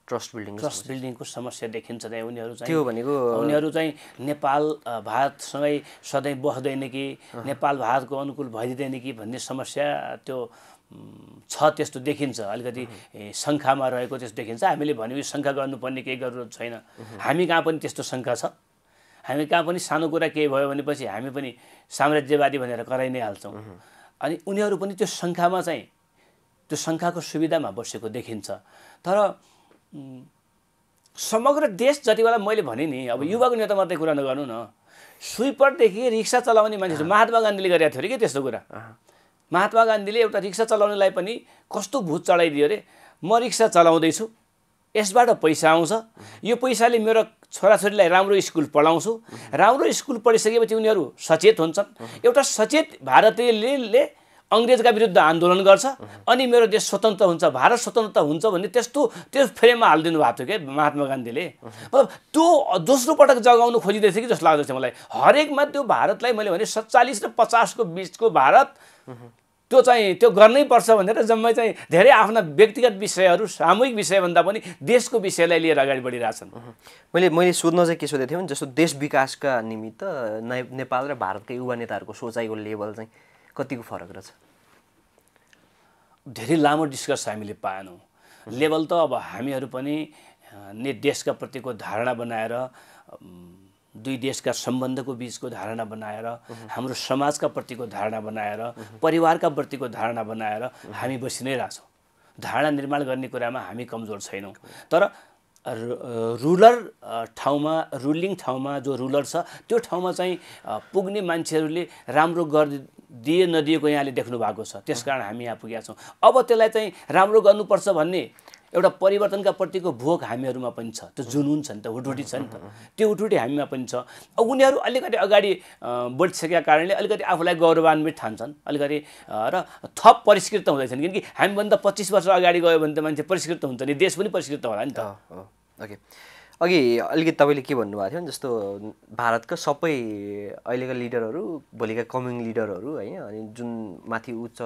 ट्रस्ट बिल्डिङ ट्रस्ट बिल्डिङको समस्या देखिन्छ चाहिँ उनीहरू चाहिँ त्यो भनेको उनीहरू चाहिँ नेपाल भारतसँगै सधैँ बस्दैन कि नेपाल भारतको अनुकूल भइदिँदैन कि भन्ने समस्या त्यो छ त्यस्तो देखिन्छ अलिकति शङ्खामा रहेको त्यस्तो देखिन्छ हामीले भन्यो शङ्खा गर्नुपर्ने केही गर्नु छैन हामी कहाँ पनि त्यस्तो शङ्खा छ हामी कहाँ पनि सानो कुरा केही भयो भनेपछि हामी पनि साम्राज्यवादी भनेर कराइ नै हाल्छौँ अनि उनीहरू पनि त्यो शङ्खामा चाहिँ त्यो शङ्खाको सुविधामा बसेको देखिन्छ तर समग्र देश जति बेला मैले भने नि अब युवाको नेता मात्रै कुरा नगर्नु न स्विपरदेखि रिक्सा चलाउने मान्छेहरू महात्मा गान्धीले गरेको थियो अरे कि त्यस्तो कुरा महात्मा गान्धीले एउटा रिक्सा चलाउनेलाई पनि कस्तो भूत चढाइदियो अरे म रिक्सा चलाउँदैछु यसबाट पैसा आउँछ यो पैसाले मेरो छोराछोरीलाई राम्रो स्कुल पढाउँछु राम्रो स्कुल पढिसकेपछि उनीहरू सचेत हुन्छन् एउटा सचेत भारतीयले अङ्ग्रेजका विरुद्ध आन्दोलन गर्छ अनि मेरो देश स्वतन्त्र हुन्छ भारत स्वतन्त्र हुन्छ भन्ने त्यस्तो त्यो फ्रेममा हालिदिनु भएको थियो क्या महात्मा गान्धीले मतलब त्यो दोस्रो पटक जगाउनु खोजिँदै थियो कि जस्तो लाग्दछ मलाई हरेकमा त्यो भारतलाई मैले भने सत्तालिस र पचासको बिचको भारत त्यो चाहिँ त्यो गर्नै पर्छ भनेर जम्मै चाहिँ धेरै आफ्ना व्यक्तिगत विषयहरू सामूहिक विषयभन्दा पनि देशको विषयलाई लिएर अगाडि बढिरहेछन् मैले मैले सोध्न चाहिँ के सोधेको थिएँ भने जस्तो देश विकासका निमित्त नेपाल र भारतका युवा नेताहरूको सोचाइको लेभल चाहिँ कतिको फरक रहेछ धेरै लामो डिस्कस हामीले पाएनौँ लेभल त अब हामीहरू पनि ने देशका प्रतिको धारणा बनाएर दुई देशका सम्बन्धको बिचको धारणा बनाएर हाम्रो समाजका प्रतिको धारणा बनाएर परिवारका प्रतिको धारणा बनाएर हामी बसि नै रहेछौँ धारणा निर्माण गर्ने कुरामा हामी कमजोर छैनौँ तर रुलर ठाउँमा रुलिङ ठाउँमा जो रुलर छ त्यो ठाउँमा चाहिँ पुग्ने मान्छेहरूले राम्रो गर् दिए नदिएको यहाँले देख्नु भएको छ त्यस कारण हामी यहाँ पुगेका छौँ अब त्यसलाई चाहिँ राम्रो गर्नुपर्छ भन्ने एउटा परिवर्तनका प्रतिको भोक हामीहरूमा पनि छ त्यो जुनुन छ नि त हुटुटी छ नि त त्यो हुटुटी हामीमा पनि छ उनीहरू अलिकति अगाडि बढिसकेका कारणले अलिकति आफूलाई गौरवान्वित ठान्छन् अलिकति र थप परिष्कृत हुँदैछन् किनकि हामीभन्दा पच्चिस वर्ष अगाडि गयो भने त मान्छे परिष्कृत हुन्छ नि देश पनि परिष्कृत होला नि त ओके अघि अलिकति तपाईँले के भन्नुभएको थियो जस्तो भारतका सबै अहिलेका लिडरहरू भोलिका कमिङ लिडरहरू होइन अनि जुन माथि उच्च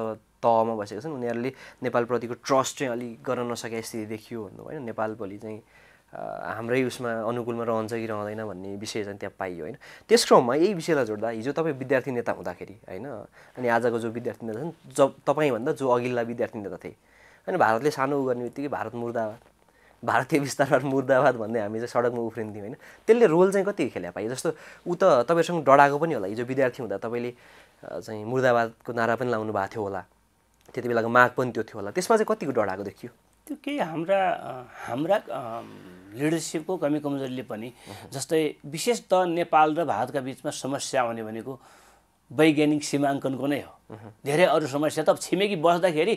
तहमा बसेका छन् उनीहरूले नेपालप्रतिको ट्रस्ट चाहिँ अलिक गर्न नसकेका स्थिति देखियो भन्नु होइन नेपाल भोलि चाहिँ हाम्रै उसमा अनुकूलमा रहन्छ कि रहँदैन भन्ने विषय चाहिँ त्यहाँ पाइयो होइन त्यस क्रममा यही विषयलाई जोड्दा हिजो तपाईँ विद्यार्थी नेता हुँदाखेरि होइन अनि आजको जो विद्यार्थी नेता छन् जब तपाईँभन्दा जो अघिल्ला विद्यार्थी नेता थिए होइन भारतले सानो गर्ने बित्तिकै भारत मुर्दा भारतीय विस्तारवाद मुर्दाबाद भन्ने हामी चाहिँ सडकमा उफ्रिन्थ्यौँ होइन त्यसले रोल चाहिँ कति खेल्या पायो जस्तो ऊ त तपाईँहरूसँग डढाएको पनि होला हिजो विद्यार्थी हुँदा तपाईँले चाहिँ मुर्दाबादको नारा पनि लाउनु भएको थियो होला त्यति बेलाको माग पनि त्यो थियो होला त्यसमा चाहिँ कतिको डढाएको देखियो त्यो केही हाम्रा हाम्रा लिडरसिपको कमी कमजोरीले पनि जस्तै विशेष त नेपाल र भारतका बिचमा समस्या आउने भनेको वैज्ञानिक सीमाङ्कनको नै हो धेरै अरू समस्या त छिमेकी बस्दाखेरि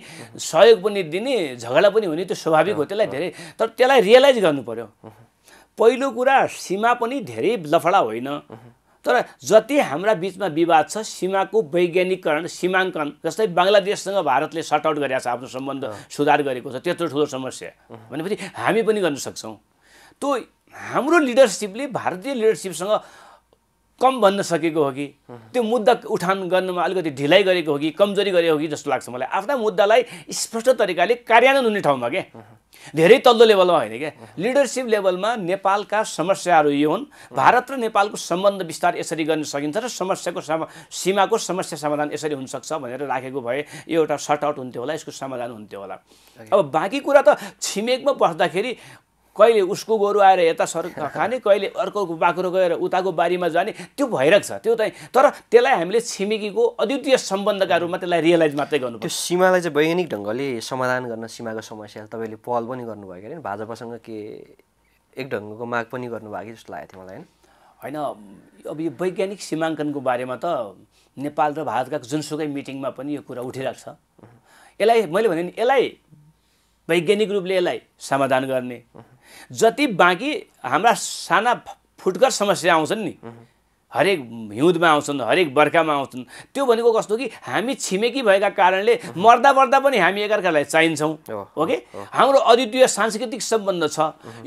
सहयोग पनि दिने झगडा पनि हुने त्यो स्वाभाविक हो त्यसलाई धेरै तर त्यसलाई रियलाइज गर्नु पऱ्यो पहिलो कुरा सीमा पनि धेरै लफडा होइन तर जति हाम्रा बिचमा विवाद छ सीमाको वैज्ञानिकरण सीमाङ्कन जस्तै बङ्गलादेशसँग भारतले सर्ट आउट गरेको छ आफ्नो सम्बन्ध सुधार गरेको छ त्यत्रो ठुलो समस्या भनेपछि हामी पनि गर्न सक्छौँ त्यो हाम्रो लिडरसिपले भारतीय लिडरसिपसँग कम भन्न सकेको हो कि त्यो मुद्दा उठान गर्नमा अलिकति ढिलाइ गरेको हो कि कमजोरी गरेको हो कि जस्तो लाग्छ मलाई आफ्ना मुद्दालाई स्पष्ट तरिकाले कार्यान्वयन हुने ठाउँमा के धेरै तल्लो लेभलमा होइन क्या लिडरसिप लेभलमा नेपालका समस्याहरू यो हुन् भारत र नेपालको सम्बन्ध विस्तार यसरी गर्न सकिन्छ र समस्याको समा सीमाको समस्या समाधान यसरी हुनसक्छ भनेर राखेको भए यो एउटा सर्ट आउट हुन्थ्यो होला यसको समाधान हुन्थ्यो होला अब बाँकी कुरा त छिमेकमा बस्दाखेरि कहिले उसको गोरु आएर यता सर खाने कहिले अर्को बाख्रो गएर उताको बारीमा जाने त्यो भइरहेको छ त्यो चाहिँ तर त्यसलाई हामीले छिमेकीको अद्वितीय सम्बन्धका रूपमा त्यसलाई रियलाइज मात्रै गर्नु त्यो सीमालाई चाहिँ वैज्ञानिक ढङ्गले समाधान गर्न सीमाको समस्या तपाईँले पहल पनि गर्नुभयो कि होइन भाजपासँग के एक ढङ्गको माग पनि गर्नुभयो कि जस्तो लागेको थियो मलाई होइन होइन अब यो वैज्ञानिक सीमाङ्कनको बारेमा त नेपाल र भारतका जुनसुकै मिटिङमा पनि यो कुरा उठिरहेको छ यसलाई मैले भने यसलाई वैज्ञानिक रूपले यसलाई समाधान गर्ने जति बाँकी हाम्रा साना फुटकर समस्या आउँछन् नि हरेक हिउँदमा आउँछन् हरेक बर्खामा आउँछन् त्यो भनेको कस्तो कि हामी छिमेकी भएका कारणले मर्दा मर्दा पनि हामी एकअर्कालाई चाहिन्छौँ ओके हाम्रो अद्वितीय सांस्कृतिक सम्बन्ध छ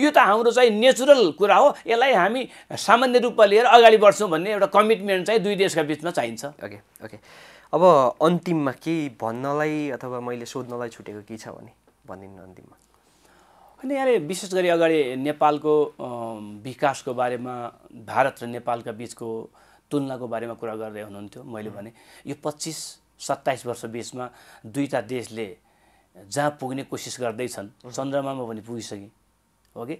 यो त हाम्रो चाहिँ नेचुरल कुरा हो यसलाई हामी सामान्य रूपमा लिएर अगाडि बढ्छौँ भन्ने एउटा कमिटमेन्ट चाहिँ दुई देशका बिचमा चाहिन्छ ओके ओके अब अन्तिममा केही भन्नलाई अथवा मैले सोध्नलाई छुटेको के छ भने भनिदिनु अन्तिममा अनि यहाँले विशेष गरी अगाडि नेपालको विकासको बारेमा भारत र नेपालका बिचको तुलनाको बारेमा कुरा गर्दै हुनुहुन्थ्यो मैले भने यो पच्चिस सत्ताइस वर्ष बिचमा दुईवटा देशले जहाँ पुग्ने कोसिस गर्दैछन् चन्द्रमामा पनि पुगिसके हो कि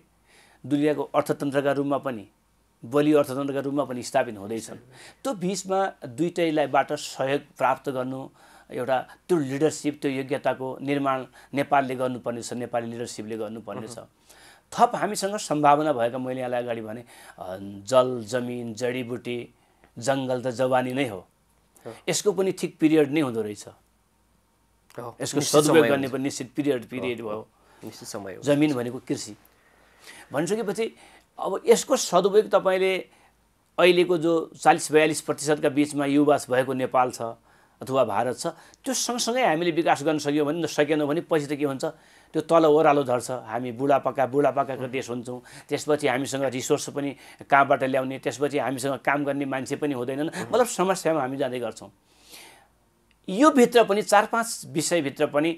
दुनियाँको अर्थतन्त्रका रूपमा पनि बलियो अर्थतन्त्रका रूपमा पनि स्थापित हुँदैछन् त्यो बिचमा दुइटैलाईबाट सहयोग प्राप्त गर्नु एउटा त्यो लिडरसिप त्यो योग्यताको निर्माण नेपालले गर्नुपर्नेछ नेपाली लिडरसिपले गर्नुपर्नेछ थप हामीसँग सम्भावना भएका मैले यहाँलाई अगाडि भने जल जमिन जडीबुटी जङ्गल त जवानी नै हो यसको पनि ठिक पिरियड नै हुँदो रहेछ यसको सदुपयोग गर्ने पनि निश्चित पिरियड पिरियड भयो निश्चित समय हो जमिन भनेको कृषि भनिसकेपछि अब यसको सदुपयोग तपाईँले अहिलेको जो चालिस बयालिस प्रतिशतका बिचमा युवास भएको नेपाल छ अथवा भारत छ त्यो सँगसँगै हामीले विकास गर्न सक्यौँ भने सकेनौँ भने पछि त के हुन्छ त्यो तल ओह्रालो झर्छ हामी बुढापाका बुढापाकाको देश हुन्छौँ त्यसपछि हामीसँग रिसोर्स पनि कहाँबाट ल्याउने त्यसपछि हामीसँग काम गर्ने मान्छे पनि हुँदैनन् मतलब समस्यामा हामी जाँदै गर्छौँ यो भित्र पनि चार पाँच विषयभित्र पनि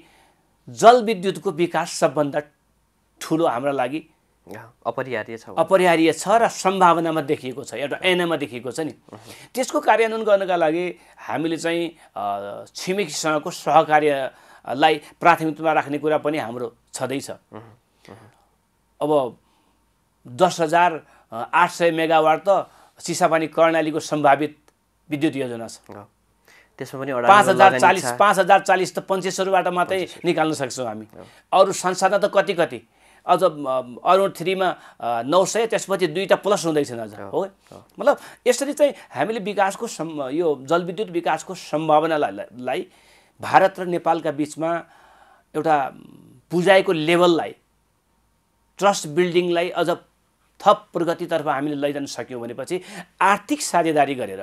जलविद्युतको विकास सबभन्दा ठुलो हाम्रा लागि अपरिहार्य छ अपरिहार्य छ र सम्भावनामा देखिएको छ एउटा ऐनामा देखिएको छ नि त्यसको कार्यान्वयन गर्नका लागि हामीले चाहिँ छिमेकीसँगको सहकार्यलाई प्राथमिकतामा राख्ने कुरा पनि हाम्रो छँदैछ अब दस हजार आठ सय मेगावाट त चिसापानी कर्णालीको सम्भावित विद्युत योजना छ त्यसमा पनि पाँच हजार चालिस पाँच हजार चालिस त पञ्चेश्वरबाट मात्रै निकाल्न सक्छौँ हामी अरू संसाधन त कति कति अझ अराउन्ड थ्रीमा नौ सय त्यसपछि दुईवटा प्लस हुँदैछन् अझ हो मतलब यसरी चाहिँ हामीले विकासको सम् यो जलविद्युत विकासको सम्भावनालाई भारत र नेपालका बिचमा एउटा बुझाएको लेभललाई ट्रस्ट बिल्डिङलाई अझ थप प्रगतितर्फ हामीले लैजान सक्यौँ भनेपछि आर्थिक साझेदारी गरेर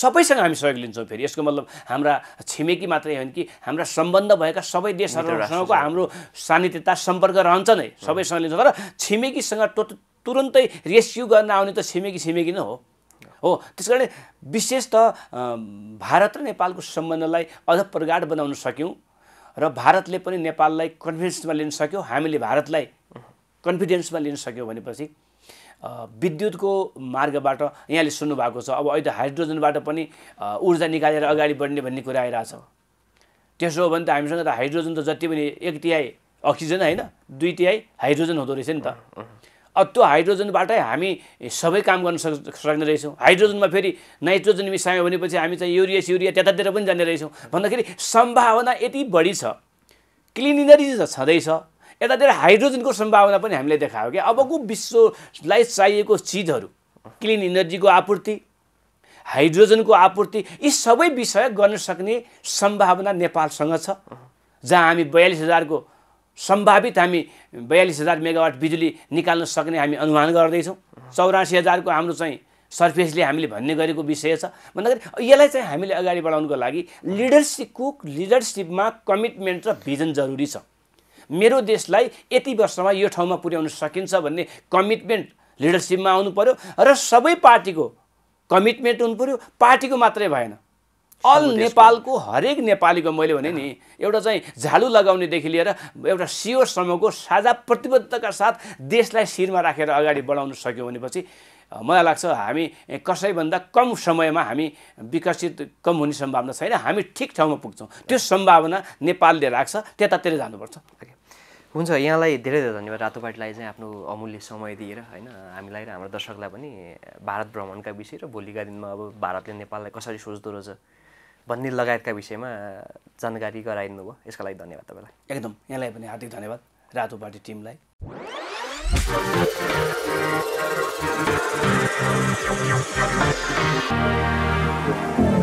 सबैसँग हामी सहयोग लिन्छौँ फेरि यसको मतलब हाम्रा छिमेकी मात्रै होइन कि हाम्रा सम्बन्ध भएका सबै देशहरूसँगको हाम्रो सानिध्यता सम्पर्क रहन्छ नै सबैसँग लिन्छौँ तर छिमेकीसँग टो तुरन्तै रेस्क्यु गर्न आउने त छिमेकी छिमेकी नै हो हो त्यस कारण विशेष त भारत र नेपालको सम्बन्धलाई अझ प्रगाढ बनाउन सक्यौँ र भारतले पनि नेपाललाई कन्फिडेन्समा लिन सक्यो हामीले भारतलाई कन्फिडेन्समा लिन सक्यौँ भनेपछि विद्युतको मार्गबाट यहाँले सुन्नुभएको छ अब अहिले हाइड्रोजनबाट पनि ऊर्जा निकालेर अगाडि बढ्ने भन्ने कुरा आइरहेछ त्यसो हो भने त हामीसँग त हाइड्रोजन त जति पनि एक तिहाई अक्सिजन होइन दुई तिहाई हाइड्रोजन हुँदो रहेछ नि त अब त्यो हाइड्रोजनबाटै हामी सबै काम गर्न सक् सक्ने रहेछौँ हाइड्रोजनमा फेरि नाइट्रोजन मिसायो भनेपछि हामी चाहिँ युरिया सियुरिया त्यतातिर पनि जाने रहेछौँ भन्दाखेरि सम्भावना यति बढी छ क्लिनिनरी छँदैछ यतातिर हाइड्रोजनको सम्भावना पनि हामीले देखायो कि अबको विश्वलाई चाहिएको चिजहरू क्लिन इनर्जीको आपूर्ति हाइड्रोजनको आपूर्ति यी सबै विषय गर्न सक्ने सम्भावना नेपालसँग छ जहाँ हामी बयालिस हजारको सम्भावित हामी बयालिस हजार मेगावाट बिजुली निकाल्न सक्ने हामी अनुमान गर्दैछौँ चौरासी हजारको हाम्रो चाहिँ सर्फेसले हामीले भन्ने गरेको विषय छ भन्दाखेरि यसलाई चाहिँ हामीले अगाडि बढाउनुको लागि लिडरसिपको लिडरसिपमा कमिटमेन्ट र भिजन जरुरी छ मेरो देशलाई यति वर्षमा यो ठाउँमा पुर्याउन सकिन्छ भन्ने कमिटमेन्ट लिडरसिपमा आउनु पऱ्यो र सबै पार्टीको कमिटमेन्ट हुनु पऱ्यो पार्टीको मात्रै भएन अल नेपालको हरेक नेपालीको मैले भने नि एउटा चाहिँ झाडु लगाउनेदेखि लिएर एउटा सिओसम्मको साझा प्रतिबद्धताका साथ देशलाई शिरमा राखेर अगाडि बढाउन सक्यो भनेपछि मलाई लाग्छ हामी कसैभन्दा कम समयमा हामी विकसित कम हुने सम्भावना छैन हामी ठिक ठाउँमा पुग्छौँ त्यो सम्भावना नेपालले राख्छ त्यतातिर जानुपर्छ हुन्छ यहाँलाई धेरै धेरै धन्यवाद पार्टीलाई चाहिँ आफ्नो अमूल्य समय दिएर होइन हामीलाई र हाम्रो दर्शकलाई पनि भारत भ्रमणका विषय र भोलिका दिनमा अब भारतले नेपाललाई कसरी सोच्दो रहेछ भन्ने लगायतका विषयमा जानकारी गराइदिनु भयो यसका लागि धन्यवाद तपाईँलाई एकदम यहाँलाई पनि हार्दिक धन्यवाद रातोपाटी टिमलाई